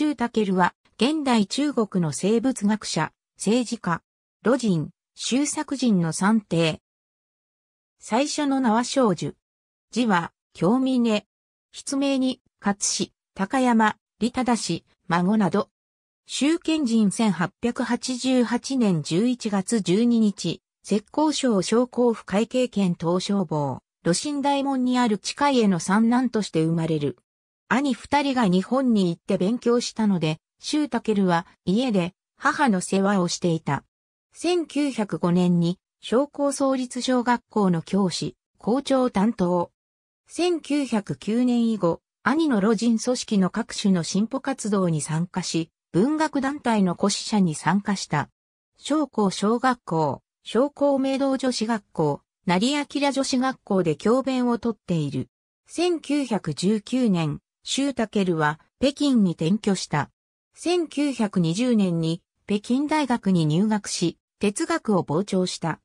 周武は、現代中国の生物学者、政治家、路人、修作人の三帝。最初の名は少女。字は、京峰。筆名に、勝氏、高山、利忠氏、孫など。周建人1888年11月12日、浙江省商工府会計験東消防、路心大門にある地下への三男として生まれる。兄二人が日本に行って勉強したので、周武は家で母の世話をしていた。1905年に商工創立小学校の教師、校長担当。1909年以後、兄の老人組織の各種の進歩活動に参加し、文学団体の古使者に参加した。商工小学校、商工明道女子学校、成明女子学校で教鞭をとっている。1919年、シュタケルは北京に転居した。1920年に北京大学に入学し、哲学を傍聴した。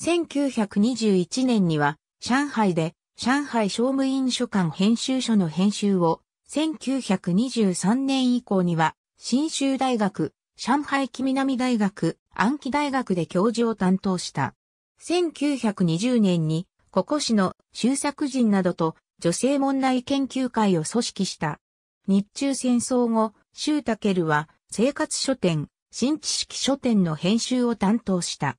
1921年には上海で上海商務院書館編集所の編集を、1923年以降には新州大学、上海木南大学、安記大学で教授を担当した。1920年に、ここ市の修作人などと女性問題研究会を組織した。日中戦争後、周武は生活書店、新知識書店の編集を担当した。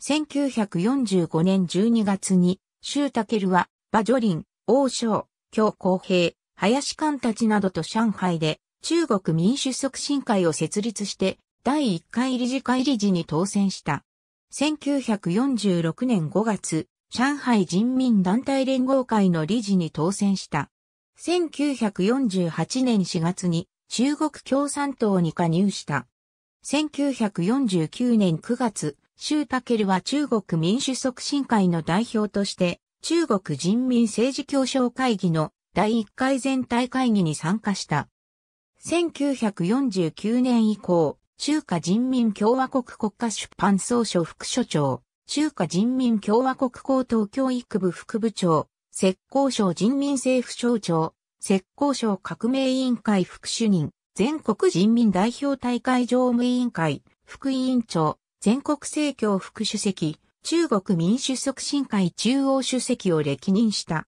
1945年12月に、周武は、馬女林、王将、京公平、林官たちなどと上海で中国民主促進会を設立して第1回理事会理事に当選した。1946年5月、上海人民団体連合会の理事に当選した。1948年4月に中国共産党に加入した。1949年9月、周武は中国民主促進会の代表として、中国人民政治協商会議の第1回全体会議に参加した。1949年以降、中華人民共和国国家出版総書副所長、中華人民共和国高等教育部副部長、浙江省人民政府省庁、浙江省革命委員会副主任、全国人民代表大会常務委員会、副委員長、全国政協副主席、中国民主促進会中央主席を歴任した。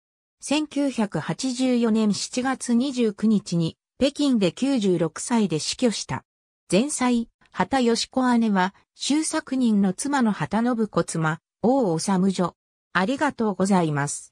1984年7月29日に北京で96歳で死去した。前妻、畑義子姉は、周作人の妻の畑信子妻、王治女。ありがとうございます。